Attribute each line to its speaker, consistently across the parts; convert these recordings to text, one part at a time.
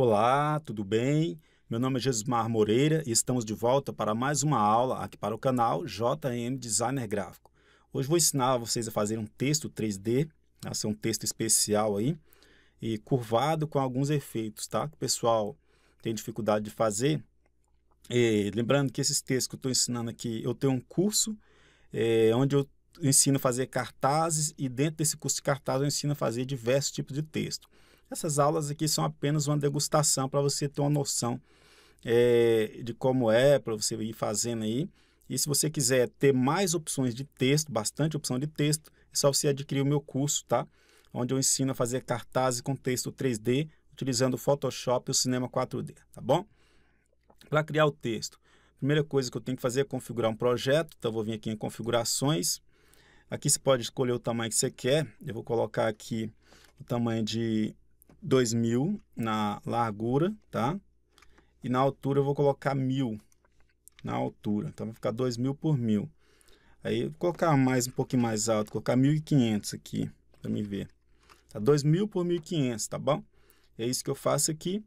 Speaker 1: Olá, tudo bem? Meu nome é Mar Moreira e estamos de volta para mais uma aula aqui para o canal JM Designer Gráfico. Hoje vou ensinar vocês a fazer um texto 3D, a tá? ser um texto especial aí, e curvado com alguns efeitos, tá? Que o pessoal tem dificuldade de fazer. E, lembrando que esses textos que eu estou ensinando aqui, eu tenho um curso é, onde eu ensino a fazer cartazes e dentro desse curso de cartazes eu ensino a fazer diversos tipos de texto. Essas aulas aqui são apenas uma degustação para você ter uma noção é, de como é, para você ir fazendo aí. E se você quiser ter mais opções de texto, bastante opção de texto, é só você adquirir o meu curso, tá? Onde eu ensino a fazer cartazes com texto 3D, utilizando o Photoshop e o Cinema 4D, tá bom? Para criar o texto, a primeira coisa que eu tenho que fazer é configurar um projeto, então eu vou vir aqui em configurações. Aqui você pode escolher o tamanho que você quer, eu vou colocar aqui o tamanho de 2000 na largura, tá? E na altura eu vou colocar 1000 na altura. Então vai ficar 2000 por 1000. Aí vou colocar mais um pouquinho mais alto, colocar 1500 aqui para me ver. Tá 2000 por 1500, tá bom? É isso que eu faço aqui.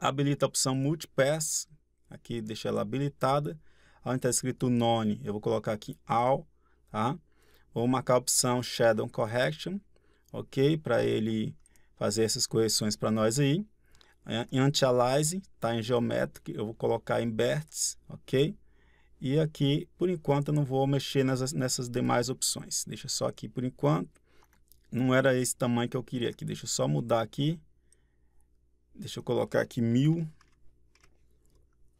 Speaker 1: Habilita a opção Multipass, aqui deixa ela habilitada. Onde está escrito None, eu vou colocar aqui All, tá? Vou marcar a opção Shadow Correction, ok? Para ele fazer essas correções para nós aí. É, tá em anti alize está em geométrico, eu vou colocar em berts, ok? E aqui, por enquanto, eu não vou mexer nessas, nessas demais opções. Deixa só aqui por enquanto. Não era esse tamanho que eu queria aqui. Deixa eu só mudar aqui. Deixa eu colocar aqui mil. Deixa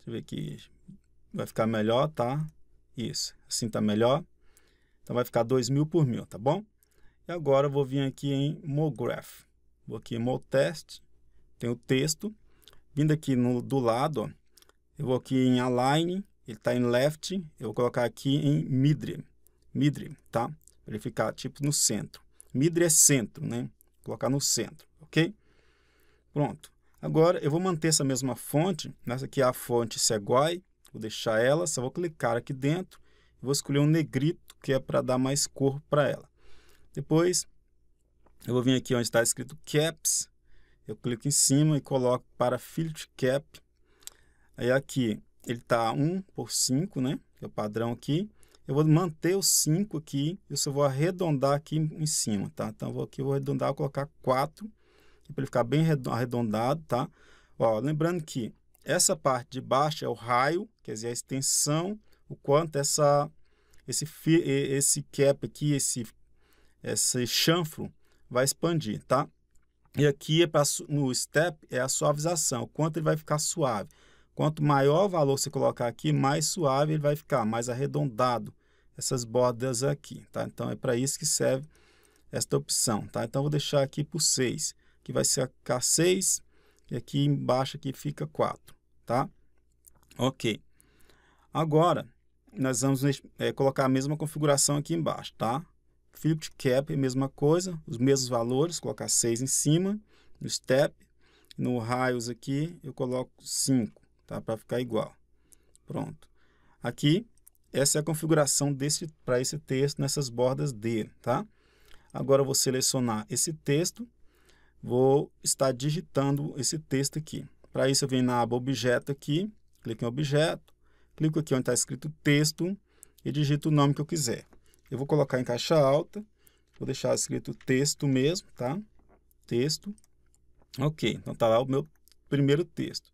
Speaker 1: eu ver aqui. Vai ficar melhor, tá? Isso. Assim tá melhor. Então vai ficar dois mil por mil, tá bom? E agora eu vou vir aqui em Mograph. Vou aqui em modo teste, tem o texto. Vindo aqui no, do lado, ó, eu vou aqui em align, ele está em left, eu vou colocar aqui em midre, midre, tá? Para ele ficar tipo no centro. Midre é centro, né? Vou colocar no centro, ok? Pronto. Agora eu vou manter essa mesma fonte, nessa aqui é a fonte Segway, vou deixar ela, só vou clicar aqui dentro, vou escolher um negrito que é para dar mais cor para ela. Depois eu vou vir aqui onde está escrito caps, eu clico em cima e coloco para filtro cap. Aí aqui ele está 1 por 5, né? Que é o padrão aqui. Eu vou manter o 5 aqui, eu só vou arredondar aqui em cima, tá? Então, eu vou aqui, eu vou arredondar, vou colocar 4, é para ele ficar bem arredondado, tá? Ó, lembrando que essa parte de baixo é o raio, quer dizer, a extensão, o quanto essa, esse, esse cap aqui, esse, esse chanfro, vai expandir, tá? E aqui é pra, no step é a suavização, quanto ele vai ficar suave. Quanto maior o valor você colocar aqui, mais suave ele vai ficar, mais arredondado essas bordas aqui, tá? Então é para isso que serve esta opção, tá? Então vou deixar aqui por 6, que vai ser K6 e aqui embaixo aqui fica 4, tá? OK. Agora nós vamos é, colocar a mesma configuração aqui embaixo, tá? Fixed cap, mesma coisa, os mesmos valores, colocar 6 em cima, no step, no raios aqui eu coloco 5, tá? Para ficar igual. Pronto. Aqui, essa é a configuração para esse texto nessas bordas dele, tá? Agora vou selecionar esse texto, vou estar digitando esse texto aqui. Para isso eu venho na aba objeto aqui, clico em objeto, clico aqui onde está escrito texto e digito o nome que eu quiser. Eu vou colocar em caixa alta, vou deixar escrito texto mesmo, tá? Texto. Ok, então tá lá o meu primeiro texto.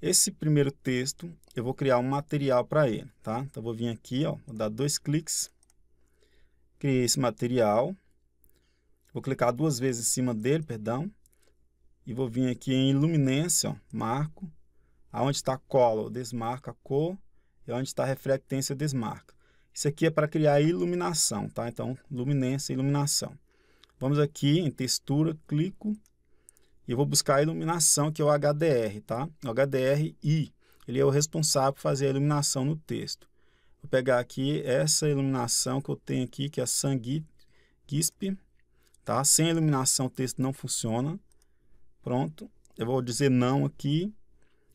Speaker 1: Esse primeiro texto, eu vou criar um material para ele, tá? Então, vou vir aqui, ó, vou dar dois cliques, criei esse material, vou clicar duas vezes em cima dele, perdão, e vou vir aqui em iluminência, ó, marco, aonde está cola, eu desmarco a cor, e onde está a eu desmarco. Isso aqui é para criar iluminação, tá? Então, luminância, iluminação. Vamos aqui em textura, clico e eu vou buscar a iluminação, que é o HDR, tá? O HDR-I, ele é o responsável por fazer a iluminação no texto. Vou pegar aqui essa iluminação que eu tenho aqui, que é a Sangisp, tá? Sem iluminação o texto não funciona. Pronto, eu vou dizer não aqui.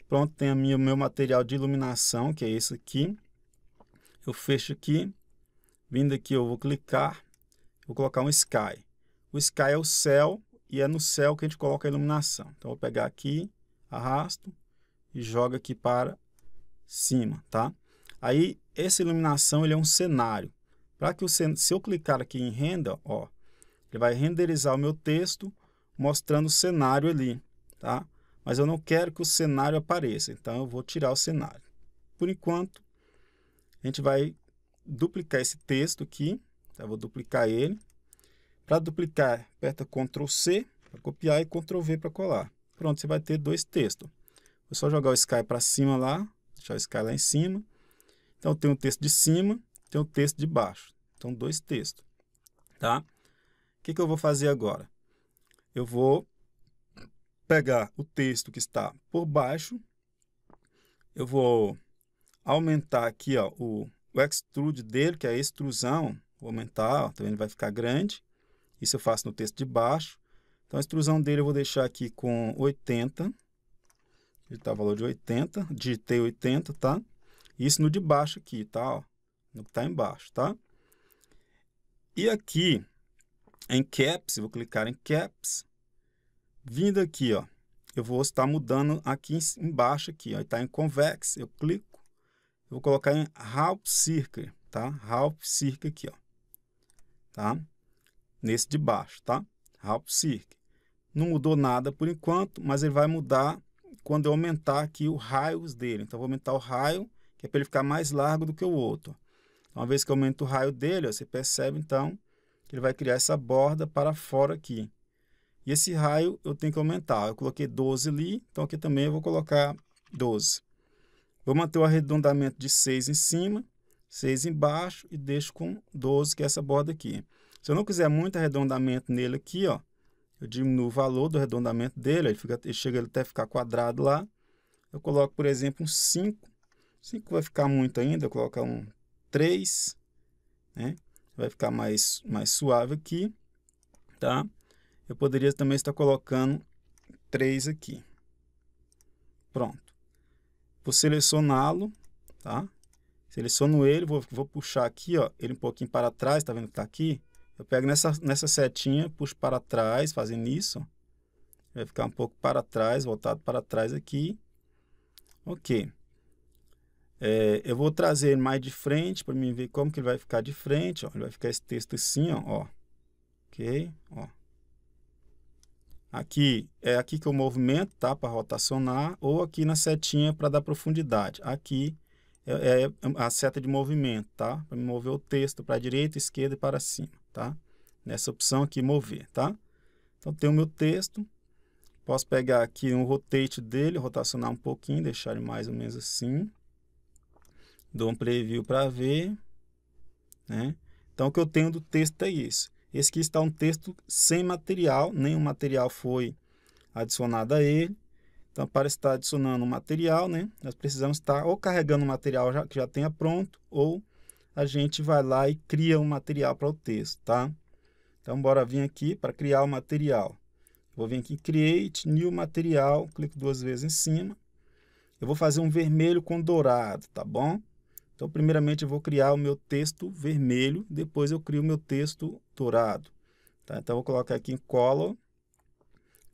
Speaker 1: Pronto, tem o meu material de iluminação, que é esse aqui eu fecho aqui. Vindo aqui, eu vou clicar, vou colocar um sky. O sky é o céu e é no céu que a gente coloca a iluminação. Então, eu vou pegar aqui, arrasto e jogo aqui para cima, tá? Aí, essa iluminação ele é um cenário. Para que o se eu clicar aqui em render, ó, ele vai renderizar o meu texto mostrando o cenário ali, tá? Mas eu não quero que o cenário apareça, então eu vou tirar o cenário. Por enquanto, a gente vai duplicar esse texto aqui, tá? vou duplicar ele. Para duplicar, aperta Ctrl C para copiar e Ctrl V para colar. Pronto, você vai ter dois textos. Vou só jogar o Sky para cima lá, deixar o Sky lá em cima. Então, tem um texto de cima, tem um texto de baixo. Então, dois textos, tá? O que, que eu vou fazer agora? Eu vou pegar o texto que está por baixo, eu vou aumentar aqui ó, o, o extrude dele, que é a extrusão, vou aumentar, ó, tá vai ficar grande. Isso eu faço no texto de baixo. Então, a extrusão dele eu vou deixar aqui com 80. Ele tá valor de 80, digitei 80, tá? Isso no de baixo aqui, tá? Ó, no que tá embaixo, tá? E aqui, em caps, vou clicar em caps. Vindo aqui, ó, eu vou estar mudando aqui embaixo aqui, ó, está em convex, eu clico eu vou colocar em half circle, tá? Half circle aqui, ó. Tá? Nesse de baixo, tá? Half circle. Não mudou nada por enquanto, mas ele vai mudar quando eu aumentar aqui o raio dele. Então, vou aumentar o raio, que é para ele ficar mais largo do que o outro. Então, uma vez que eu aumento o raio dele, ó, você percebe, então, que ele vai criar essa borda para fora aqui. E esse raio eu tenho que aumentar. Eu coloquei 12 ali, então aqui também eu vou colocar 12. Vou manter o arredondamento de 6 em cima, 6 embaixo e deixo com 12, que é essa borda aqui. Se eu não quiser muito arredondamento nele aqui, ó, eu diminuo o valor do arredondamento dele, ele, fica, ele chega até ficar quadrado lá. Eu coloco, por exemplo, um 5. 5 vai ficar muito ainda, eu coloco um 3, né? Vai ficar mais, mais suave aqui, tá? Eu poderia também estar colocando 3 aqui. Pronto vou selecioná-lo, tá? Seleciono ele, vou, vou puxar aqui, ó, ele um pouquinho para trás, tá vendo que tá aqui? Eu pego nessa, nessa setinha, puxo para trás, fazendo isso. Vai ficar um pouco para trás, voltado para trás aqui. Ok. É, eu vou trazer ele mais de frente para mim ver como que ele vai ficar de frente. Ó. Ele vai ficar esse texto assim, ó. ó. Ok? Ó. Aqui é aqui que eu movimento, tá? Para rotacionar, ou aqui na setinha para dar profundidade. Aqui é, é, é, a seta de movimento, tá? Para mover o texto para a direita, esquerda e para cima, tá? Nessa opção aqui, mover, tá? Então, tem o meu texto. Posso pegar aqui um rotate dele, rotacionar um pouquinho, deixar ele mais ou menos assim. Dou um preview para ver, né? Então, o que eu tenho do texto é isso. Esse aqui está um texto sem material, nenhum material foi adicionado a ele. Então, para estar adicionando o material, né, nós precisamos estar ou carregando o material já, que já tenha pronto, ou a gente vai lá e cria um material para o texto, tá? Então, bora vir aqui para criar o material. Vou vir aqui em Create, New Material, clico duas vezes em cima. Eu vou fazer um vermelho com dourado, tá bom? Então, primeiramente, eu vou criar o meu texto vermelho, depois eu crio o meu texto dourado. Tá? Então, eu vou colocar aqui em Color,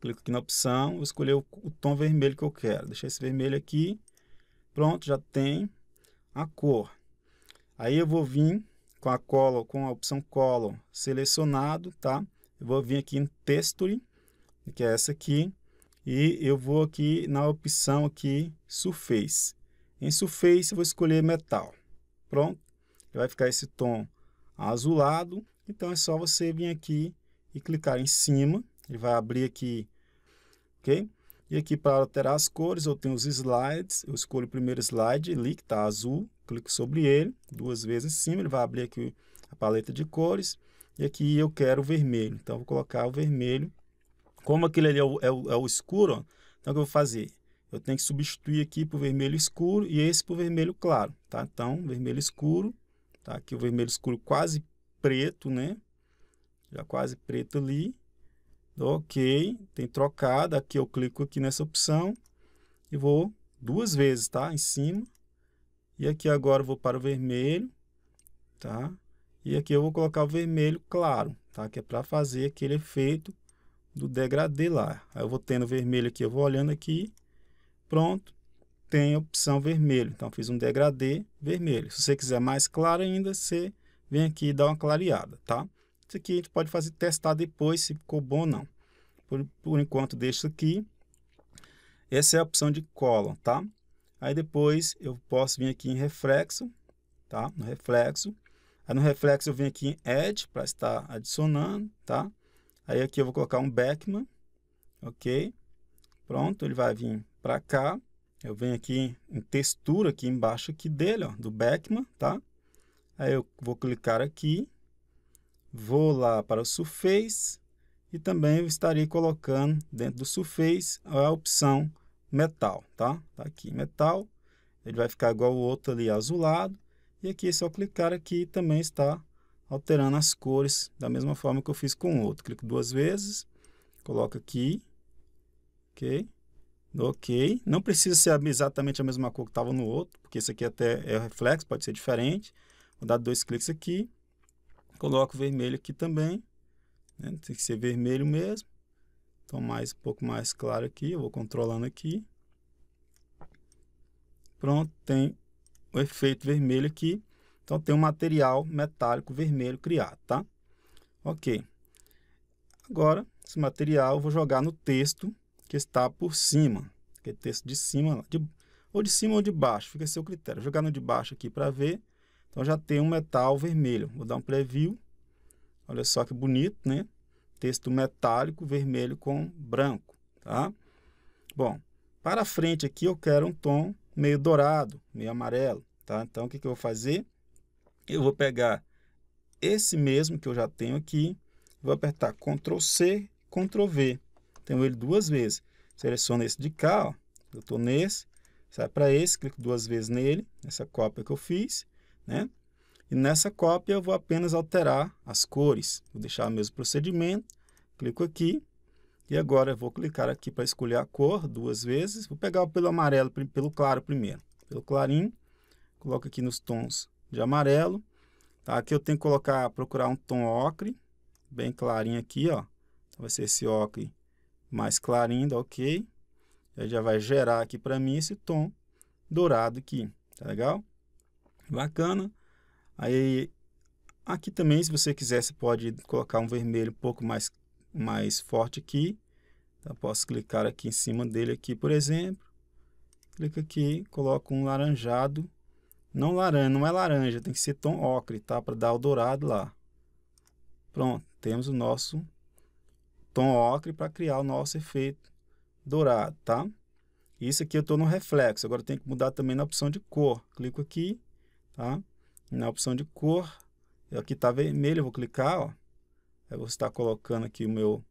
Speaker 1: clico aqui na opção, vou escolher o, tom vermelho que eu quero. Deixar esse vermelho aqui, pronto, já tem a cor. Aí eu vou vir com a color, com a opção Color selecionado, tá? Eu vou vir aqui em Texture, que é essa aqui, e eu vou aqui na opção aqui Surface. Em Surface, eu vou escolher metal. Pronto. Vai ficar esse tom azulado. Então, é só você vir aqui e clicar em cima. Ele vai abrir aqui, ok? E aqui para alterar as cores, eu tenho os slides. Eu escolho o primeiro slide ali, que está azul. Clico sobre ele duas vezes em cima. Ele vai abrir aqui a paleta de cores. E aqui eu quero o vermelho. Então, vou colocar o vermelho. Como aquele ali é o, é o, é o escuro, ó, então o que eu vou fazer? eu tenho que substituir aqui por vermelho escuro e esse por vermelho claro, tá? Então, vermelho escuro, tá? Aqui o vermelho escuro quase preto, né? Já quase preto ali. ok, tem trocado, aqui eu clico aqui nessa opção e vou duas vezes, tá? Em cima. E aqui agora vou para o vermelho, tá? E aqui eu vou colocar o vermelho claro, tá? Que é para fazer aquele efeito do degradê lá. Aí eu vou tendo vermelho aqui, eu vou olhando aqui Pronto, tem a opção vermelho. Então, fiz um degradê vermelho. Se você quiser mais claro ainda, você vem aqui e dá uma clareada, tá? Isso aqui a gente pode fazer, testar depois se ficou bom ou não. Por, por enquanto, deixo aqui. Essa é a opção de cola tá? Aí depois eu posso vir aqui em reflexo, tá? No reflexo. Aí no reflexo eu venho aqui em Edge para estar adicionando, tá? Aí aqui eu vou colocar um Backman, ok? Pronto, ele vai vir para cá. Eu venho aqui em textura aqui embaixo aqui dele, ó, do Beckman, tá? Aí eu vou clicar aqui, vou lá para o Surface e também eu estarei colocando dentro do Surface a opção metal, tá? tá aqui metal, ele vai ficar igual o outro ali azulado e aqui é só clicar aqui também está alterando as cores da mesma forma que eu fiz com o outro. Clico duas vezes, coloco aqui Ok. Ok. Não precisa ser exatamente a mesma cor que estava no outro, porque esse aqui até é reflexo, pode ser diferente. Vou dar dois cliques aqui. Coloco vermelho aqui também. Né? Tem que ser vermelho mesmo. Então, mais um pouco mais claro aqui. Eu vou controlando aqui. Pronto, tem o efeito vermelho aqui. Então, tem um material metálico vermelho criado, tá? Ok. Agora, esse material eu vou jogar no texto que está por cima, aquele é texto de cima, de, ou de cima ou de baixo, fica a seu critério. Vou jogar no de baixo aqui para ver, então já tem um metal vermelho. Vou dar um preview, olha só que bonito, né? Texto metálico vermelho com branco, tá? Bom, para frente aqui eu quero um tom meio dourado, meio amarelo, tá? Então o que, que eu vou fazer? Eu vou pegar esse mesmo que eu já tenho aqui, vou apertar Ctrl C, Ctrl V. Tenho ele duas vezes seleciono esse de cá, ó, eu estou nesse, sai para esse, clico duas vezes nele, nessa cópia que eu fiz, né? E nessa cópia eu vou apenas alterar as cores, vou deixar o mesmo procedimento, clico aqui, e agora eu vou clicar aqui para escolher a cor duas vezes, vou pegar pelo amarelo, pelo claro primeiro, pelo clarinho, coloco aqui nos tons de amarelo, tá? Aqui eu tenho que colocar, procurar um tom ocre, bem clarinho aqui, ó, então vai ser esse ocre mais claro ainda, ok. Ele já vai gerar aqui para mim esse tom dourado aqui, tá legal? Bacana. Aí, aqui também, se você quiser, você pode colocar um vermelho um pouco mais, mais forte aqui. Então, posso clicar aqui em cima dele aqui, por exemplo. Clica aqui, coloco um laranjado. Não laranja, não é laranja, tem que ser tom ocre, tá? Para dar o dourado lá. Pronto, temos o nosso tom ocre para criar o nosso efeito dourado, tá? Isso aqui eu estou no reflexo, agora tem que mudar também na opção de cor. Clico aqui, tá? Na opção de cor, aqui é está vermelho, eu vou clicar, ó. Aí vou estar tá colocando aqui o meu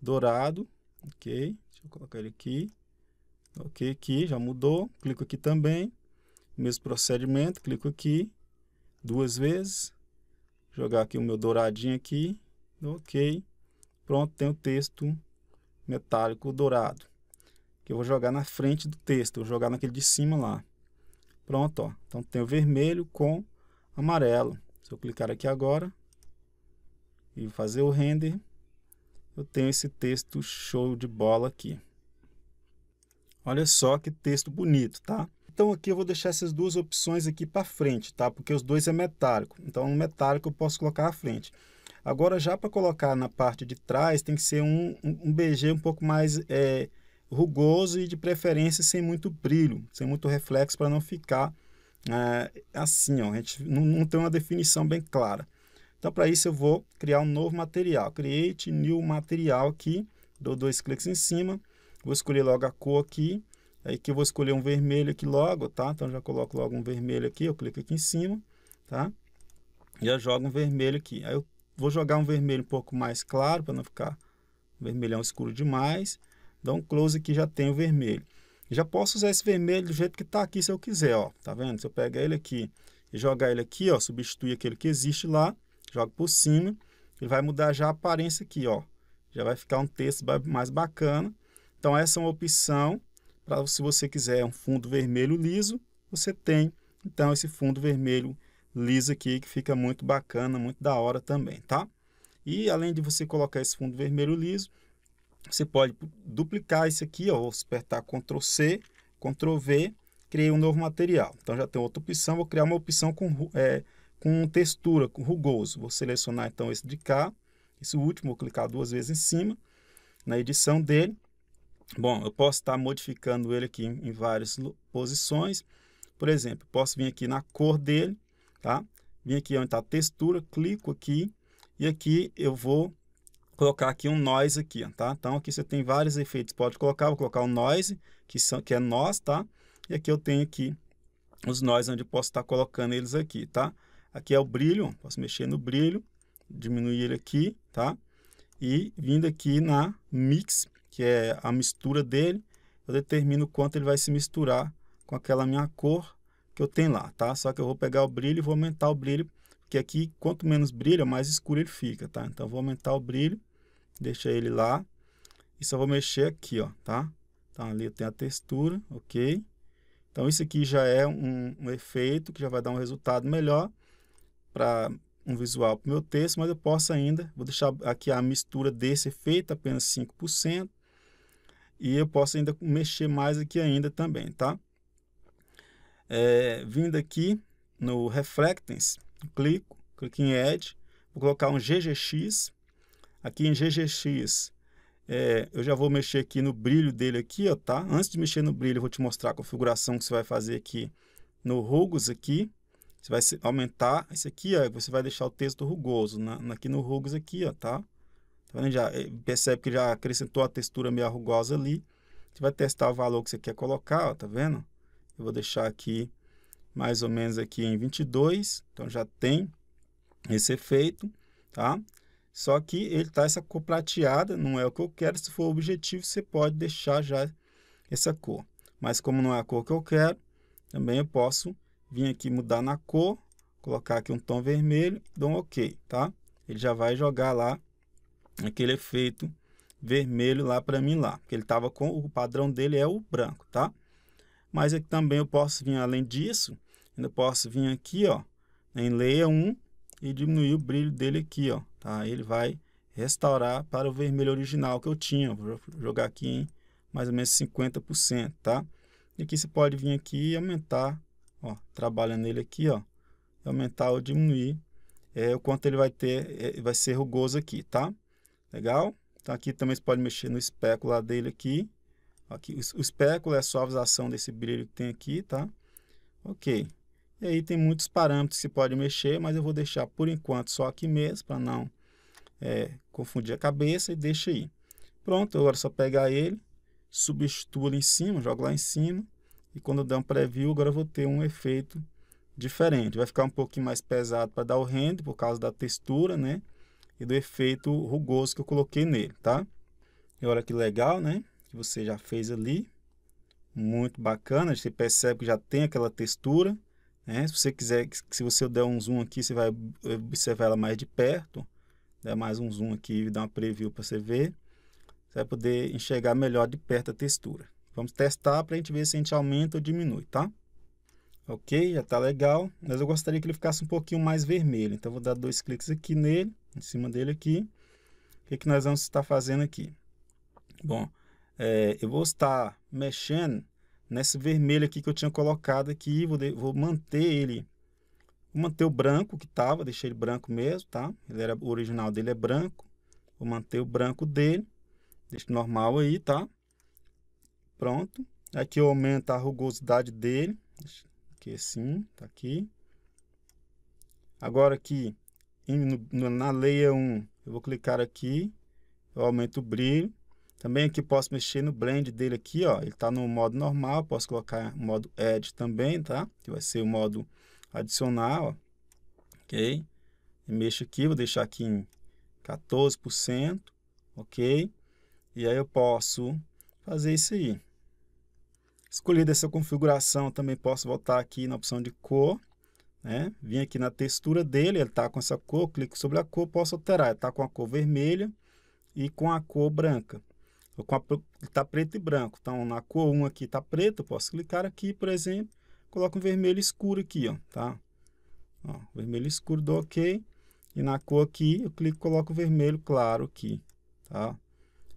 Speaker 1: dourado, ok? Deixa eu colocar ele aqui. Ok, aqui já mudou. Clico aqui também. Mesmo procedimento, clico aqui duas vezes. Jogar aqui o meu douradinho aqui. Ok. Pronto, tem o texto metálico dourado, que eu vou jogar na frente do texto, vou jogar naquele de cima lá. Pronto, ó. Então tem o vermelho com amarelo. Se eu clicar aqui agora e fazer o render, eu tenho esse texto show de bola aqui. Olha só que texto bonito, tá? Então aqui eu vou deixar essas duas opções aqui para frente, tá? Porque os dois é metálico. Então no metálico eu posso colocar à frente. Agora, já para colocar na parte de trás, tem que ser um, um, um BG um pouco mais é, rugoso e de preferência sem muito brilho, sem muito reflexo para não ficar é, assim. Ó, a gente não, não tem uma definição bem clara. Então, para isso, eu vou criar um novo material. Create New Material aqui, dou dois cliques em cima, vou escolher logo a cor aqui, aí que eu vou escolher um vermelho aqui logo, tá? Então, já coloco logo um vermelho aqui, eu clico aqui em cima, tá? e Já jogo um vermelho aqui. Aí eu vou jogar um vermelho um pouco mais claro para não ficar vermelhão escuro demais. Dou um close aqui, já tenho vermelho. Já posso usar esse vermelho do jeito que está aqui se eu quiser, ó. Tá vendo? Se eu pegar ele aqui e jogar ele aqui, ó, substituir aquele que existe lá, jogo por cima, ele vai mudar já a aparência aqui, ó. Já vai ficar um texto mais bacana. Então essa é uma opção para se você quiser um fundo vermelho liso, você tem então esse fundo vermelho lisa aqui, que fica muito bacana, muito da hora também, tá? E além de você colocar esse fundo vermelho liso, você pode duplicar isso aqui, ó, vou apertar Ctrl C, Ctrl V, criei um novo material. Então já tem outra opção, vou criar uma opção com, é, com textura, com rugoso. Vou selecionar então esse de cá, esse último, vou clicar duas vezes em cima, na edição dele. Bom, eu posso estar modificando ele aqui em várias posições. Por exemplo, posso vir aqui na cor dele, tá? Vim aqui onde está textura, clico aqui e aqui eu vou colocar aqui um noise aqui, tá? Então aqui você tem vários efeitos, pode colocar, vou colocar o um noise, que, são, que é nós, tá? E aqui eu tenho aqui os noise onde eu posso estar colocando eles aqui, tá? Aqui é o brilho, posso mexer no brilho, diminuir ele aqui, tá? E vindo aqui na mix, que é a mistura dele, eu determino quanto ele vai se misturar com aquela minha cor que eu tenho lá, tá? Só que eu vou pegar o brilho e vou aumentar o brilho, porque aqui quanto menos brilha, mais escuro ele fica, tá? Então eu vou aumentar o brilho, deixa ele lá e só vou mexer aqui, ó, tá? Então ali eu tenho a textura, ok? Então isso aqui já é um, um efeito que já vai dar um resultado melhor para um visual para o meu texto, mas eu posso ainda, vou deixar aqui a mistura desse efeito, apenas 5%, e eu posso ainda mexer mais aqui ainda também, tá? É, vindo aqui no Reflectance, clico, clico em Add, vou colocar um GGX. Aqui em GGX, é, eu já vou mexer aqui no brilho dele aqui, ó, tá? Antes de mexer no brilho, eu vou te mostrar a configuração que você vai fazer aqui no Rugos aqui. Você vai aumentar esse aqui, ó, você vai deixar o texto rugoso, na, aqui no Rugos aqui, ó, tá? Tá vendo? Já é, percebe que já acrescentou a textura meio rugosa ali. Você vai testar o valor que você quer colocar, ó, tá vendo? Eu vou deixar aqui mais ou menos aqui em 22, então já tem esse efeito, tá? Só que ele tá essa cor prateada, não é o que eu quero. Se for o objetivo, você pode deixar já essa cor. Mas como não é a cor que eu quero, também eu posso vir aqui mudar na cor, colocar aqui um tom vermelho, dou um OK, tá? Ele já vai jogar lá aquele efeito vermelho lá para mim lá, porque ele tava com o padrão dele é o branco, tá? mas aqui é também eu posso vir além disso, ainda posso vir aqui, ó, em Layer 1 e diminuir o brilho dele aqui, ó, tá? Ele vai restaurar para o vermelho original que eu tinha, vou jogar aqui em mais ou menos 50%, tá? E aqui você pode vir aqui e aumentar, ó, trabalhando nele aqui, ó, aumentar ou diminuir é, o quanto ele vai ter, é, vai ser rugoso aqui, tá? Legal? Então aqui também você pode mexer no espéculo dele aqui, Aqui, o espéculo é a suavização desse brilho que tem aqui, tá? Ok. E aí tem muitos parâmetros que se pode mexer, mas eu vou deixar por enquanto só aqui mesmo, para não é, confundir a cabeça e deixa aí. Pronto, agora é só pegar ele, substituo lá em cima, jogo lá em cima. E quando eu der um preview, agora eu vou ter um efeito diferente. Vai ficar um pouquinho mais pesado para dar o render, por causa da textura, né? E do efeito rugoso que eu coloquei nele, tá? E olha que legal, né? que você já fez ali. Muito bacana, você percebe que já tem aquela textura. Né? Se você quiser, se você der um zoom aqui, você vai observar ela mais de perto. Dá mais um zoom aqui e dá uma preview para você ver. Você vai poder enxergar melhor de perto a textura. Vamos testar para a gente ver se a gente aumenta ou diminui, tá? Ok, já está legal, mas eu gostaria que ele ficasse um pouquinho mais vermelho. Então, vou dar dois cliques aqui nele, em cima dele aqui. O que, que nós vamos estar fazendo aqui? Bom, é, eu vou estar mexendo nesse vermelho aqui que eu tinha colocado aqui, vou, de, vou manter ele, vou manter o branco que estava, deixei ele branco mesmo, tá? Ele era, o original dele é branco, vou manter o branco dele, deixa normal aí, tá? Pronto. Aqui eu aumento a rugosidade dele, aqui assim, tá aqui. Agora aqui, em, no, na leia 1, eu vou clicar aqui, eu aumento o brilho, também aqui posso mexer no blend dele aqui, ó. Ele está no modo normal, posso colocar modo Edit também, tá? Que vai ser o modo adicional, ó. ok? E mexo aqui, vou deixar aqui em 14%, ok? E aí eu posso fazer isso aí. Escolhida essa configuração, também posso voltar aqui na opção de cor, né? Vim aqui na textura dele, ele está com essa cor, clico sobre a cor, posso alterar. Ele está com a cor vermelha e com a cor branca, Está preto e branco. Então, na cor 1 aqui está preto, eu posso clicar aqui, por exemplo, coloco um vermelho escuro aqui, ó, tá? Ó, vermelho escuro, dou OK. E na cor aqui, eu clico coloco vermelho claro aqui, tá?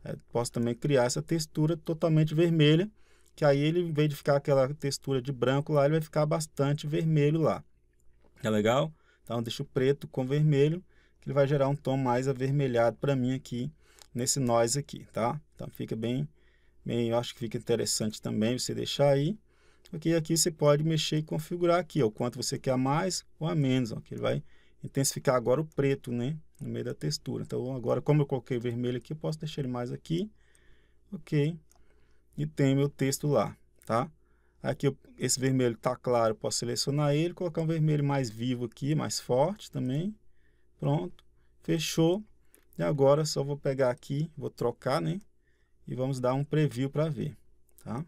Speaker 1: É, posso também criar essa textura totalmente vermelha, que aí ele, em vez de ficar aquela textura de branco lá, ele vai ficar bastante vermelho lá. É legal? Então, deixo preto com vermelho, que ele vai gerar um tom mais avermelhado para mim aqui, nesse nós aqui, tá? Então fica bem, bem, eu acho que fica interessante também você deixar aí. Ok, aqui você pode mexer e configurar aqui, ó, o quanto você quer a mais ou a menos, ó, que ele vai intensificar agora o preto, né, no meio da textura. Então agora, como eu coloquei vermelho aqui, eu posso deixar ele mais aqui, ok, e tem meu texto lá, tá? Aqui eu, esse vermelho está claro, posso selecionar ele, colocar um vermelho mais vivo aqui, mais forte também, pronto, fechou. E agora só vou pegar aqui, vou trocar, né? E vamos dar um preview para ver, tá?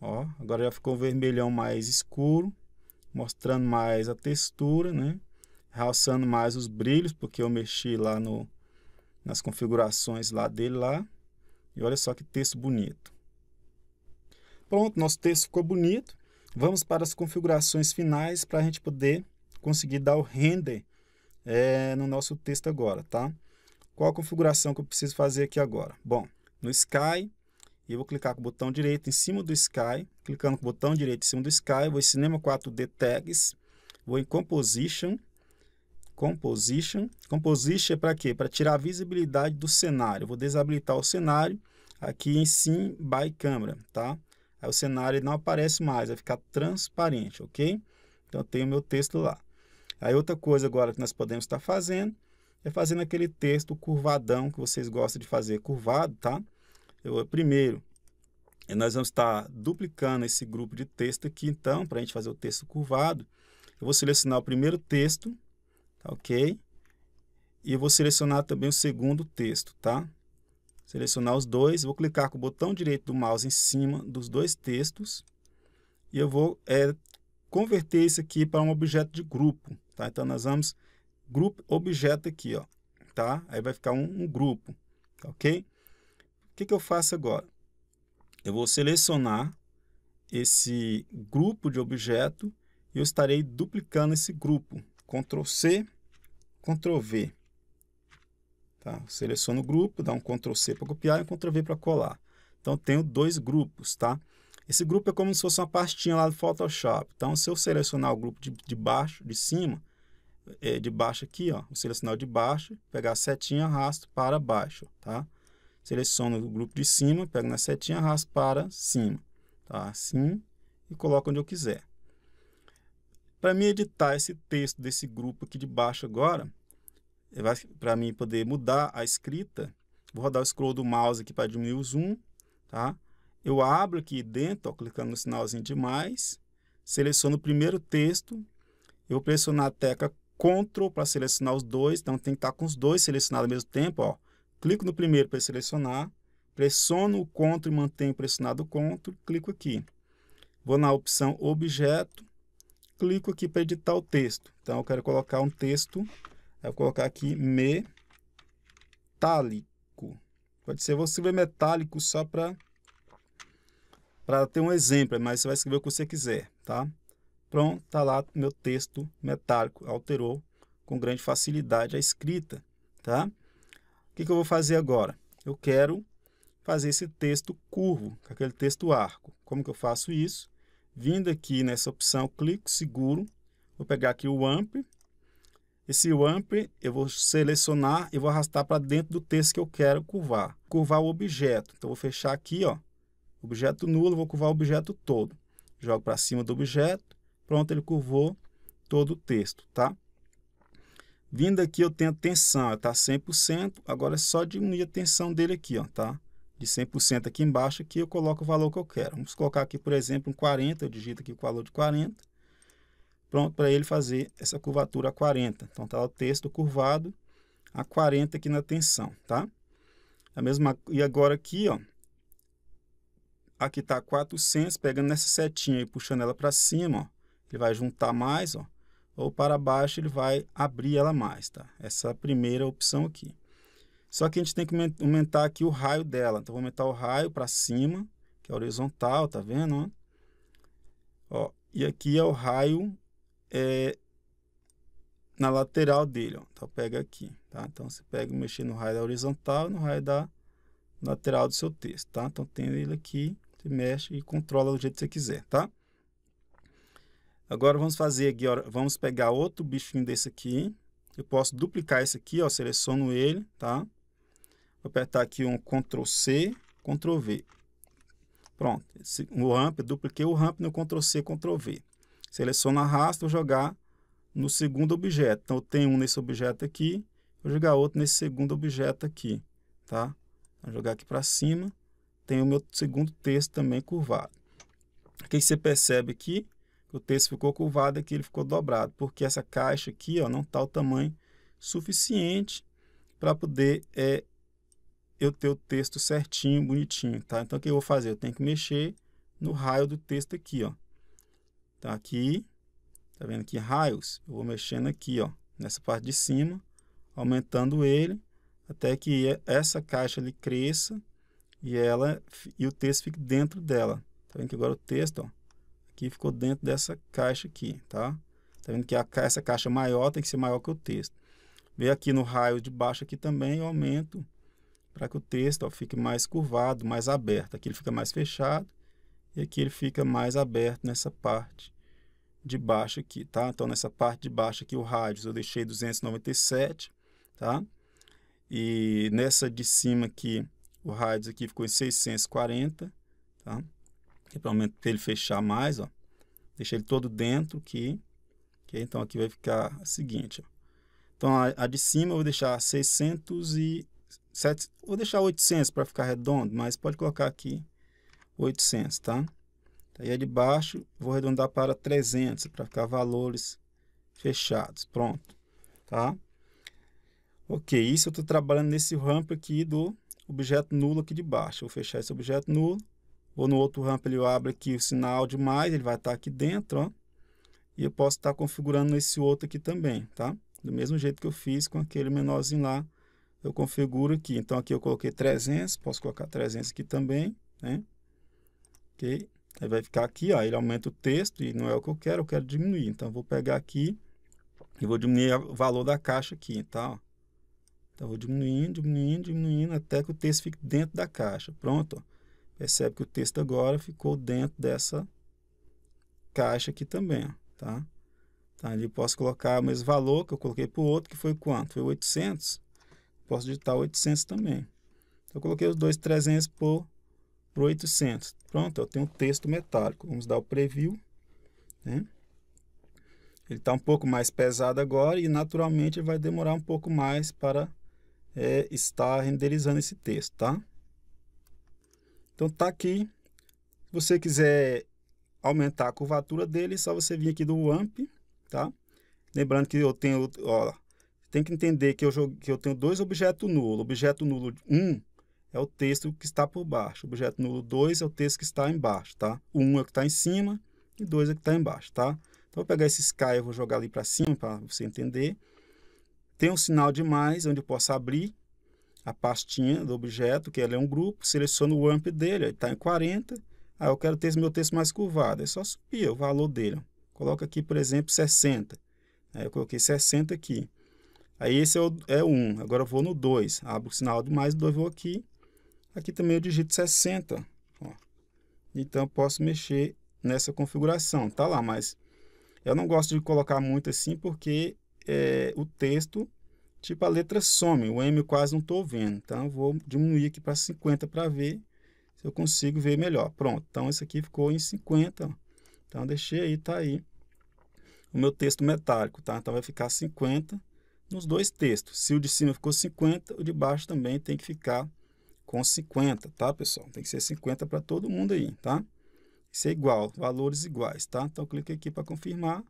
Speaker 1: Ó, agora já ficou vermelhão mais escuro, mostrando mais a textura, né? Realçando mais os brilhos, porque eu mexi lá no, nas configurações lá dele lá. E olha só que texto bonito. Pronto, nosso texto ficou bonito. Vamos para as configurações finais para a gente poder conseguir dar o render é, no nosso texto agora, tá? Qual a configuração que eu preciso fazer aqui agora? Bom, no Sky, eu vou clicar com o botão direito em cima do Sky, clicando com o botão direito em cima do Sky, vou em Cinema 4D Tags, vou em Composition, Composition. Composition é para quê? Para tirar a visibilidade do cenário. vou desabilitar o cenário aqui em Sim by Camera, tá? Aí o cenário não aparece mais, vai ficar transparente, ok? Então eu tenho meu texto lá. Aí outra coisa agora que nós podemos estar fazendo é fazendo aquele texto curvadão que vocês gostam de fazer, curvado, tá? Eu, primeiro, eh, nós vamos estar duplicando esse grupo de texto aqui, então, para a gente fazer o texto curvado. Eu vou selecionar o primeiro texto, tá ok? E eu vou selecionar também o segundo texto, tá? Selecionar os dois, vou clicar com o botão direito do mouse em cima dos dois textos e eu vou é, converter isso aqui para um objeto de grupo tá? Então, nós vamos grupo objeto aqui, ó, tá? Aí vai ficar um, um grupo, tá ok? O que, que eu faço agora? Eu vou selecionar esse grupo de objeto e eu estarei duplicando esse grupo. Ctrl C, Ctrl V. Tá? Seleciono o grupo, dá um Ctrl C para copiar e um Ctrl V para colar. Então, tenho dois grupos, tá? Esse grupo é como se fosse uma pastinha lá do Photoshop. Então, se eu selecionar o grupo de, de baixo, de cima, é, de baixo aqui, ó, selecionar de baixo, pegar a setinha, arrasto para baixo, tá? Seleciono o grupo de cima, pego na setinha, arrasto para cima, tá? Assim e coloco onde eu quiser. Para mim editar esse texto desse grupo aqui de baixo agora, é, para mim poder mudar a escrita, vou rodar o scroll do mouse aqui para diminuir o zoom, tá? Eu abro aqui dentro, ó, clicando no sinalzinho de mais, seleciono o primeiro texto, eu vou pressionar a tecla Ctrl para selecionar os dois, então tem que estar tá com os dois selecionados ao mesmo tempo, ó. Clico no primeiro para selecionar, pressiono o Ctrl e mantenho pressionado o Ctrl, clico aqui. Vou na opção Objeto, clico aqui para editar o texto. Então eu quero colocar um texto, eu vou colocar aqui metálico. Pode ser, você vai metálico só para para ter um exemplo, mas você vai escrever o que você quiser, tá? Pronto, está lá meu texto metálico. Alterou com grande facilidade a escrita. Tá? O que, que eu vou fazer agora? Eu quero fazer esse texto curvo, aquele texto arco. Como que eu faço isso? Vindo aqui nessa opção, clico, seguro. Vou pegar aqui o AMP. Esse AMP eu vou selecionar e vou arrastar para dentro do texto que eu quero curvar. Curvar o objeto. Então, vou fechar aqui, ó. Objeto nulo, vou curvar o objeto todo. Jogo para cima do objeto. Pronto, ele curvou todo o texto, tá? Vindo aqui eu tenho tensão, está 100%, agora é só diminuir a tensão dele aqui, ó, tá? De 100% aqui embaixo, aqui eu coloco o valor que eu quero. Vamos colocar aqui, por exemplo, um 40, eu digito aqui o valor de 40. Pronto, para ele fazer essa curvatura a 40. Então, está o texto curvado a 40 aqui na tensão, tá? A mesma, e agora aqui, ó, aqui está 400, pegando nessa setinha e puxando ela para cima, ó, ele vai juntar mais, ó, ou para baixo ele vai abrir ela mais, tá? Essa é primeira opção aqui. Só que a gente tem que aumentar aqui o raio dela. Então, vou aumentar o raio para cima, que é horizontal, tá vendo? Ó? e aqui é o raio é, na lateral dele, ó. Então, pega aqui, tá? Então, você pega mexe no raio da horizontal no raio da lateral do seu texto, tá? Então, tem ele aqui, você mexe e controla do jeito que você quiser, tá? Agora vamos fazer aqui, ó, vamos pegar outro bichinho desse aqui. Eu posso duplicar esse aqui, ó, seleciono ele, tá? Vou apertar aqui um Ctrl C, Ctrl V. Pronto, esse, o ramp, dupliquei o ramp no Ctrl C, Ctrl V. Seleciono, arrasto, vou jogar no segundo objeto. Então, eu tenho um nesse objeto aqui, vou jogar outro nesse segundo objeto aqui, tá? Vou jogar aqui para cima. Tem o meu segundo texto também curvado. O que você percebe aqui? o texto ficou curvado aqui ele ficou dobrado, porque essa caixa aqui ó, não está o tamanho suficiente para poder é, eu ter o texto certinho, bonitinho. Tá? Então, o que eu vou fazer? Eu tenho que mexer no raio do texto aqui. Ó. Então, aqui, tá vendo aqui raios? Eu vou mexendo aqui, ó, nessa parte de cima, aumentando ele, até que essa caixa ali cresça e, ela, e o texto fique dentro dela. Tá vendo que agora o texto... Ó, que ficou dentro dessa caixa aqui, tá? Tá vendo que a, essa caixa é maior tem que ser maior que o texto. Veio aqui no raio de baixo aqui também, eu aumento para que o texto ó, fique mais curvado, mais aberto. Aqui ele fica mais fechado e aqui ele fica mais aberto nessa parte de baixo aqui, tá? Então, nessa parte de baixo aqui, o rádio eu deixei 297, tá? E nessa de cima aqui, o rádio aqui ficou em 640, tá? para ele fechar mais, ó. Deixa ele todo dentro aqui. Okay? Então, aqui vai ficar o seguinte, ó. Então, a, a, de cima eu vou deixar 600 e... 7, vou deixar 800 para ficar redondo, mas pode colocar aqui 800, tá? Aí, a de baixo, vou arredondar para 300 para ficar valores fechados. Pronto, tá? Ok, isso eu estou trabalhando nesse ramp aqui do objeto nulo aqui de baixo. Vou fechar esse objeto nulo ou no outro ramp ele abre aqui o sinal de mais, ele vai estar tá aqui dentro, ó. E eu posso estar tá configurando esse outro aqui também, tá? Do mesmo jeito que eu fiz com aquele menorzinho lá, eu configuro aqui. Então aqui eu coloquei 300, posso colocar 300 aqui também, né? OK? Aí vai ficar aqui, ó, ele aumenta o texto e não é o que eu quero, eu quero diminuir. Então vou pegar aqui e vou diminuir o valor da caixa aqui, tá? Então, eu vou diminuindo, diminuindo, diminuindo até que o texto fique dentro da caixa. Pronto, ó. Percebe que o texto agora ficou dentro dessa caixa aqui também, tá? Então, ali posso colocar o mesmo valor que eu coloquei para o outro, que foi quanto? Foi 800. Posso digitar 800 também. Então, eu coloquei os dois 300 por, por 800. Pronto, eu tenho um texto metálico. Vamos dar o preview. Né? Ele está um pouco mais pesado agora e naturalmente vai demorar um pouco mais para é, estar renderizando esse texto, tá? Então tá aqui. Se você quiser aumentar a curvatura dele, é só você vir aqui do AMP, tá? Lembrando que eu tenho, ó, tem que entender que eu, jogo, que eu tenho dois objetos nulos. Objeto nulo 1 um é o texto que está por baixo. Objeto nulo 2 é o texto que está embaixo, tá? O 1 um é o que está em cima e 2 é o que está embaixo, tá? Então, vou pegar esse sky e vou jogar ali para cima para você entender. Tem um sinal de mais, onde eu posso abrir a pastinha do objeto, que ela é um grupo, seleciono o AMP dele, está em 40, aí eu quero ter meu texto mais curvado, é só subir o valor dele. Coloca aqui, por exemplo, 60. Aí eu coloquei 60 aqui. Aí esse é o, é 1, agora eu vou no 2, abro o sinal do mais 2, vou aqui. Aqui também eu digito 60, ó. Então eu posso mexer nessa configuração, tá lá, mas eu não gosto de colocar muito assim porque é, o texto Tipo, a letra some, o M eu quase não estou vendo. Então, vou diminuir aqui para 50 para ver se eu consigo ver melhor. Pronto, então esse aqui ficou em 50. Então, deixei aí, está aí o meu texto metálico, tá? Então, vai ficar 50 nos dois textos. Se o de cima ficou 50, o de baixo também tem que ficar com 50, tá, pessoal? Tem que ser 50 para todo mundo aí, tá? Isso é igual, valores iguais, tá? Então, clique aqui para confirmar.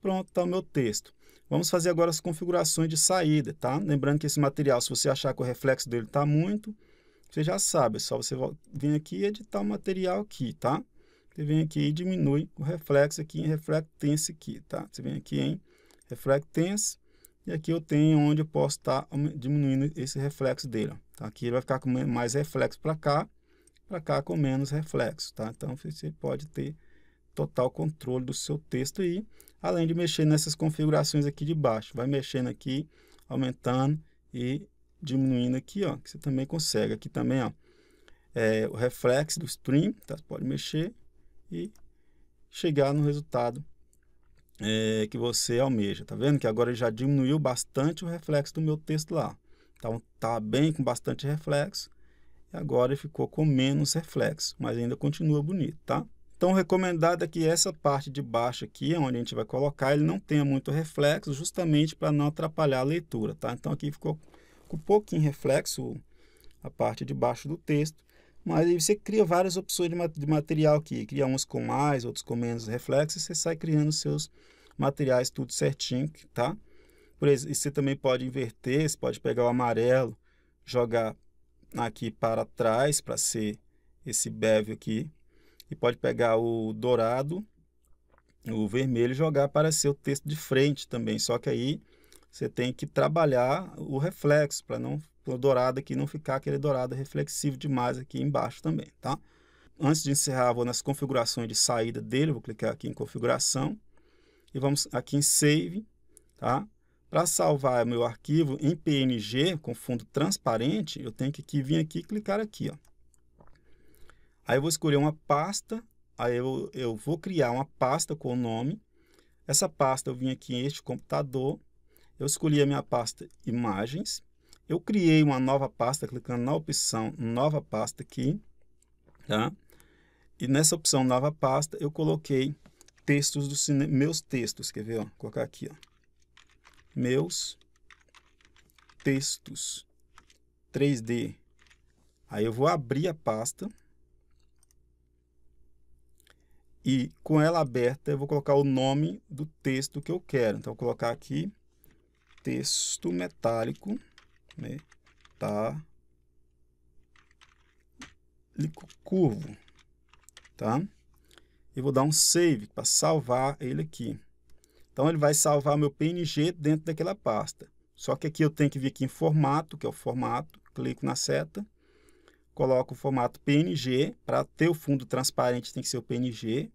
Speaker 1: Pronto, está o meu texto. Vamos fazer agora as configurações de saída, tá? Lembrando que esse material, se você achar que o reflexo dele está muito, você já sabe, é só você vir aqui e editar o material aqui, tá? Você vem aqui e diminui o reflexo aqui em reflectance aqui, tá? Você vem aqui em reflectance e aqui eu tenho onde eu posso estar tá diminuindo esse reflexo dele, ó, tá? Aqui ele vai ficar com mais reflexo para cá, para cá com menos reflexo, tá? Então você pode ter total controle do seu texto aí, além de mexer nessas configurações aqui de baixo, vai mexendo aqui, aumentando e diminuindo aqui, ó, que você também consegue. Aqui também, ó, é, o reflexo do stream, tá? Você pode mexer e chegar no resultado é, que você almeja. Tá vendo que agora já diminuiu bastante o reflexo do meu texto lá. Então, tá bem com bastante reflexo. E agora ficou com menos reflexo, mas ainda continua bonito, tá? Então, recomendado é que essa parte de baixo aqui, onde a gente vai colocar, ele não tenha muito reflexo, justamente para não atrapalhar a leitura, tá? Então, aqui ficou com um pouquinho reflexo a parte de baixo do texto, mas aí você cria várias opções de material aqui, cria uns com mais, outros com menos reflexo, e você sai criando seus materiais tudo certinho, tá? Por exemplo, você também pode inverter, você pode pegar o amarelo, jogar aqui para trás para ser esse bevel aqui, e pode pegar o dourado, o vermelho e jogar para ser o texto de frente também. Só que aí você tem que trabalhar o reflexo para não o dourado aqui não ficar aquele dourado reflexivo demais aqui embaixo também, tá? Antes de encerrar, vou nas configurações de saída dele, vou clicar aqui em configuração e vamos aqui em save, tá? Para salvar meu arquivo em PNG com fundo transparente, eu tenho que aqui, vir aqui e clicar aqui, ó. Aí eu vou escolher uma pasta, aí eu, eu vou criar uma pasta com o nome. Essa pasta eu vim aqui em este computador, eu escolhi a minha pasta imagens, eu criei uma nova pasta clicando na opção nova pasta aqui, tá? E nessa opção nova pasta eu coloquei textos do meus textos, quer ver, ó, vou colocar aqui, ó. Meus textos 3D. Aí eu vou abrir a pasta e com ela aberta eu vou colocar o nome do texto que eu quero. Então, eu vou colocar aqui texto metálico, metálico curvo, tá? E vou dar um save para salvar ele aqui. Então, ele vai salvar meu PNG dentro daquela pasta. Só que aqui eu tenho que vir aqui em formato, que é o formato, clico na seta, Coloca o formato PNG, para ter o fundo transparente tem que ser o PNG,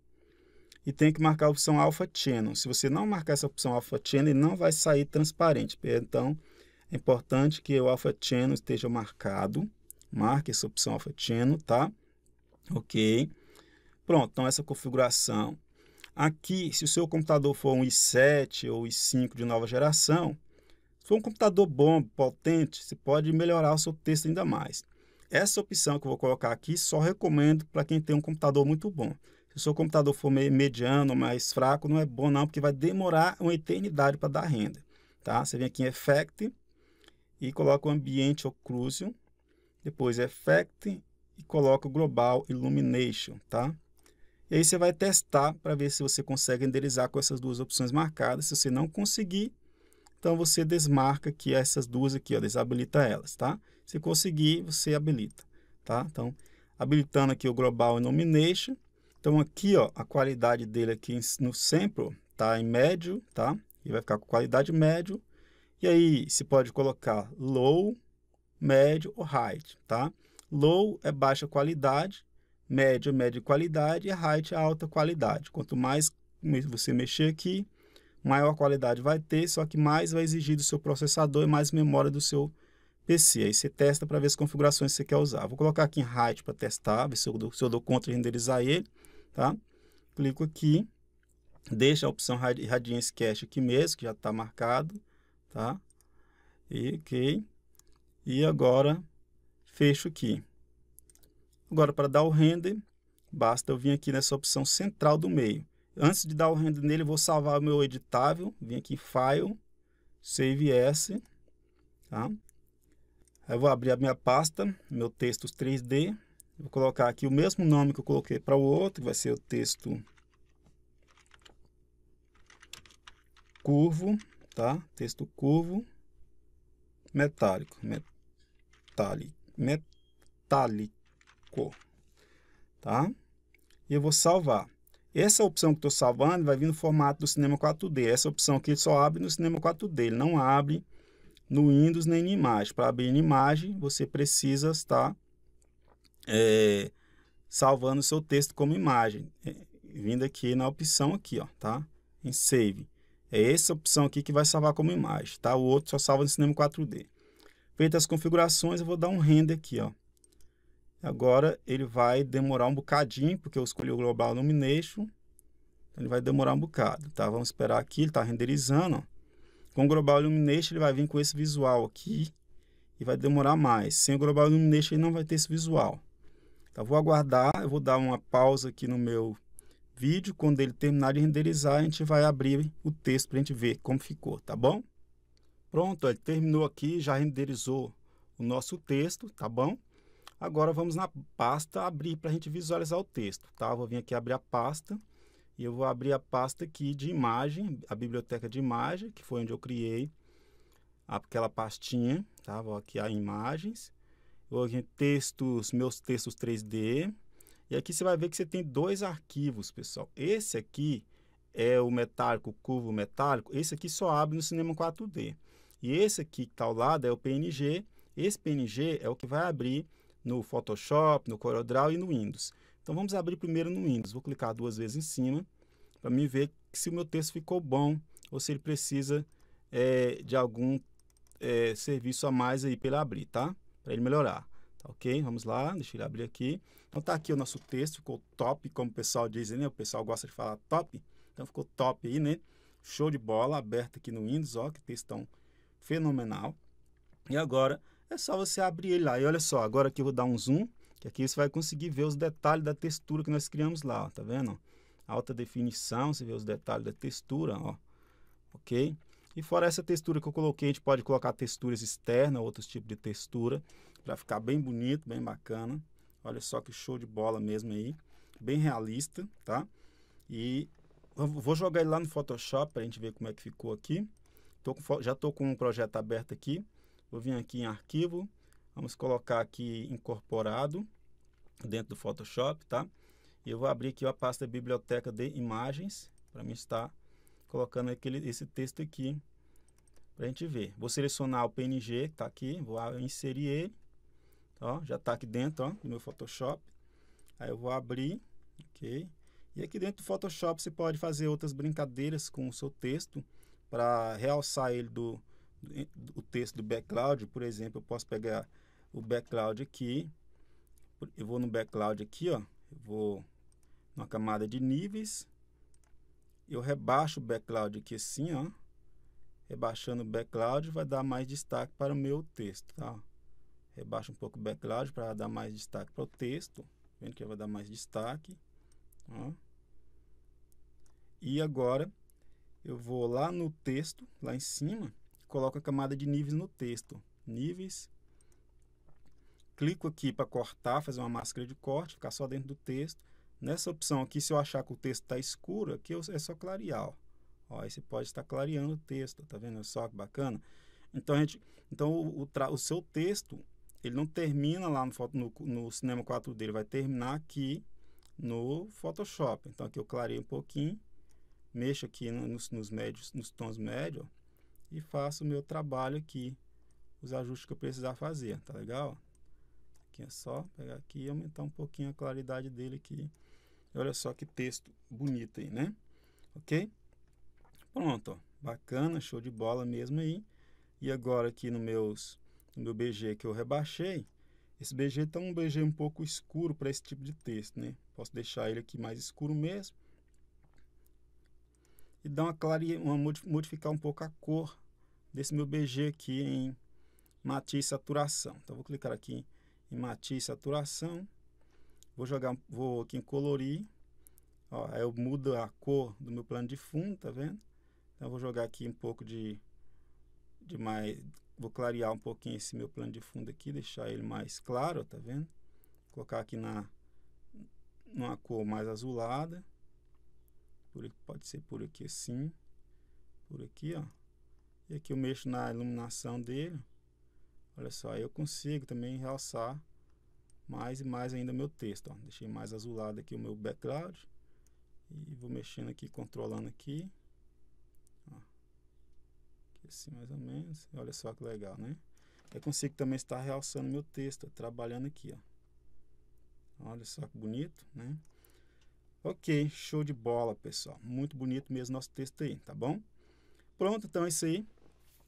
Speaker 1: e tem que marcar a opção Alpha Channel. Se você não marcar essa opção Alpha Channel, ele não vai sair transparente. Então, é importante que o Alpha Channel esteja marcado. Marque essa opção Alpha Channel, tá? Ok. Pronto, então essa configuração. Aqui, se o seu computador for um i7 ou i5 de nova geração, se for um computador bom, potente, você pode melhorar o seu texto ainda mais. Essa opção que eu vou colocar aqui só recomendo para quem tem um computador muito bom. Se o seu computador for mediano, mais fraco, não é bom não, porque vai demorar uma eternidade para dar renda. Tá? Você vem aqui em Effect e coloca o ambiente occlusion, depois Effect e coloca o Global Illumination, tá? E aí você vai testar para ver se você consegue renderizar com essas duas opções marcadas. Se você não conseguir, então você desmarca aqui essas duas aqui, ó, desabilita elas, tá? Se conseguir, você habilita, tá? Então, habilitando aqui o Global Nomination. Então, aqui, ó, a qualidade dele aqui no sample tá em médio, tá? E vai ficar com qualidade médio. E aí, se pode colocar low, médio ou high, tá? Low é baixa qualidade, médio é média qualidade e high é alta qualidade. Quanto mais você mexer aqui, maior qualidade vai ter, só que mais vai exigir do seu processador e mais memória do seu processador PC. Aí você testa para ver as configurações que você quer usar. Vou colocar aqui em height para testar, ver se eu, dou, se eu dou conta de renderizar ele. Tá? Clico aqui, deixa a opção Radiance Cache aqui mesmo, que já está marcado. Tá? E, ok. E agora fecho aqui. Agora, para dar o render, basta eu vir aqui nessa opção central do meio. Antes de dar o render nele, vou salvar o meu editável. Vim aqui em File, Save S. Tá? Eu vou abrir a minha pasta, meu textos 3D. Vou colocar aqui o mesmo nome que eu coloquei para o outro, que vai ser o texto curvo, tá? Texto curvo metálico, metálico, metálico, tá? E eu vou salvar. Essa opção que estou salvando vai vir no formato do cinema 4D. Essa opção aqui só abre no cinema 4D, ele não abre no Windows nem em imagem. Para abrir em imagem, você precisa estar é, salvando o seu texto como imagem. É, vindo aqui na opção aqui, ó, tá? Em Save. É essa opção aqui que vai salvar como imagem, tá? O outro só salva no cinema 4D. Feitas as configurações, eu vou dar um render aqui, ó. Agora ele vai demorar um bocadinho, porque eu escolhi o Global Illumination. Então, ele vai demorar um bocado, tá? Vamos esperar aqui, ele está renderizando, ó. Com o Global Illumination, ele vai vir com esse visual aqui e vai demorar mais. Sem o Global Illumination, ele não vai ter esse visual. Tá, vou aguardar, eu vou dar uma pausa aqui no meu vídeo. Quando ele terminar de renderizar, a gente vai abrir o texto para a gente ver como ficou, tá bom? Pronto, ele terminou aqui, já renderizou o nosso texto, tá bom? Agora vamos na pasta abrir para a gente visualizar o texto, tá? vou vir aqui abrir a pasta. E eu vou abrir a pasta aqui de imagem, a biblioteca de imagem, que foi onde eu criei aquela pastinha, tá? Vou aqui a imagens, vou aqui textos, meus textos 3D. E aqui você vai ver que você tem dois arquivos, pessoal. Esse aqui é o metálico, o curvo metálico. Esse aqui só abre no cinema 4D. E esse aqui que está ao lado é o PNG. Esse PNG é o que vai abrir no Photoshop, no CorelDRAW e no Windows. Então vamos abrir primeiro no Windows. Vou clicar duas vezes em cima para me ver se o meu texto ficou bom ou se ele precisa é, de algum é, serviço a mais aí para ele abrir, tá? Para ele melhorar. Tá, ok? Vamos lá, deixa ele abrir aqui. Então tá aqui o nosso texto, ficou top, como o pessoal diz, né? O pessoal gosta de falar top. Então ficou top aí, né? Show de bola, aberto aqui no Windows, ó, que textão fenomenal. E agora é só você abrir ele lá. E olha só, agora aqui eu vou dar um zoom, que aqui você vai conseguir ver os detalhes da textura que nós criamos lá, ó, tá vendo? Alta definição, você vê os detalhes da textura, ó. Ok? E fora essa textura que eu coloquei, a gente pode colocar texturas externas, outros tipos de textura, para ficar bem bonito, bem bacana. Olha só que show de bola mesmo aí. Bem realista, tá? E vou jogar ele lá no Photoshop para a gente ver como é que ficou aqui. Tô com, já estou com um projeto aberto aqui. Vou vir aqui em arquivo, vamos colocar aqui incorporado dentro do Photoshop, tá? E eu vou abrir aqui a pasta biblioteca de imagens, para mim estar colocando aquele, esse texto aqui para a gente ver. Vou selecionar o PNG que está aqui, vou inserir ele, ó, já está aqui dentro ó, do meu Photoshop. Aí eu vou abrir, ok? E aqui dentro do Photoshop você pode fazer outras brincadeiras com o seu texto para realçar ele do, o texto do background, por exemplo, eu posso pegar o background aqui, eu vou no background aqui, ó, eu vou numa camada de níveis, eu rebaixo o background aqui assim, ó, rebaixando o background vai dar mais destaque para o meu texto, tá? Rebaixa um pouco o background para dar mais destaque para o texto, vendo que vai dar mais destaque, ó. E agora eu vou lá no texto, lá em cima, coloco a camada de níveis no texto. Níveis. Clico aqui para cortar, fazer uma máscara de corte, ficar só dentro do texto. Nessa opção aqui, se eu achar que o texto está escuro, aqui é só clarear. Ó. Ó, aí você pode estar clareando o texto, tá vendo só que bacana? Então, a gente, então o, o, o seu texto, ele não termina lá no, no, no Cinema 4 d ele vai terminar aqui no Photoshop. Então, aqui eu clarei um pouquinho, mexo aqui no, nos, nos, médios, nos tons médios, e faço o meu trabalho aqui, os ajustes que eu precisar fazer, tá legal? Aqui é só pegar aqui e aumentar um pouquinho a claridade dele aqui. Olha só que texto bonito aí, né? Ok? Pronto, ó. bacana, show de bola mesmo aí. E agora aqui no, meus, no meu BG que eu rebaixei, esse BG está um BG um pouco escuro para esse tipo de texto, né? Posso deixar ele aqui mais escuro mesmo e dar uma, clare... uma modificar um pouco a cor desse meu BG aqui em matiz saturação. Então vou clicar aqui em matiz saturação, vou jogar, vou aqui em colorir, ó, aí eu mudo a cor do meu plano de fundo, tá vendo? Então vou jogar aqui um pouco de, de mais, vou clarear um pouquinho esse meu plano de fundo aqui, deixar ele mais claro, tá vendo? Vou colocar aqui na numa cor mais azulada. Por aqui, pode ser por aqui assim, por aqui, ó. E aqui eu mexo na iluminação dele. Olha só, eu consigo também realçar mais e mais ainda meu texto. Ó. Deixei mais azulado aqui o meu background. E vou mexendo aqui, controlando aqui. Ó. aqui assim mais ou menos. Olha só que legal, né? Eu consigo também estar realçando meu texto, ó, trabalhando aqui, ó. Olha só que bonito, né? Ok, show de bola, pessoal. Muito bonito mesmo nosso texto aí, tá bom? Pronto, então é isso aí.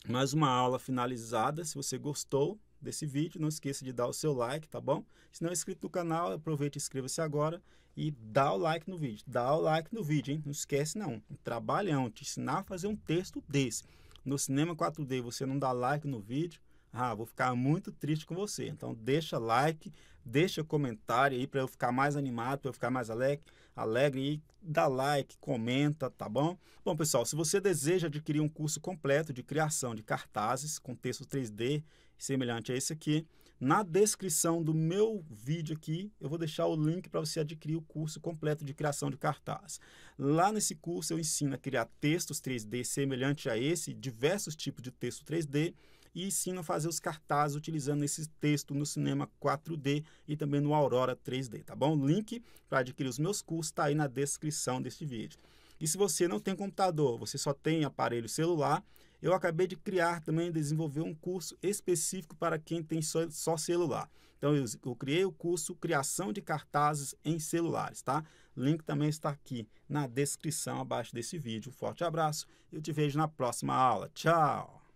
Speaker 1: Mais uma aula finalizada. Se você gostou desse vídeo, não esqueça de dar o seu like, tá bom? Se não é inscrito no canal, aproveite, e inscreva-se agora e dá o like no vídeo. Dá o like no vídeo, hein? Não esquece não. trabalhão, te ensinar a fazer um texto desse. No Cinema 4D você não dá like no vídeo, ah, vou ficar muito triste com você. Então deixa like, deixa comentário aí para eu ficar mais animado, para eu ficar mais alegre alegre e dá like, comenta, tá bom? Bom, pessoal, se você deseja adquirir um curso completo de criação de cartazes com texto 3D semelhante a esse aqui, na descrição do meu vídeo aqui, eu vou deixar o link para você adquirir o curso completo de criação de cartaz. Lá nesse curso eu ensino a criar textos 3D semelhante a esse, diversos tipos de texto 3D, e ensino a fazer os cartazes utilizando esse texto no cinema 4D e também no Aurora 3D, tá bom? O link para adquirir os meus cursos está aí na descrição deste vídeo. E se você não tem computador, você só tem aparelho celular, eu acabei de criar também, desenvolver um curso específico para quem tem só, só celular. Então eu, eu, criei o curso Criação de Cartazes em Celulares, tá? Link também está aqui na descrição abaixo desse vídeo. Um forte abraço, eu te vejo na próxima aula. Tchau!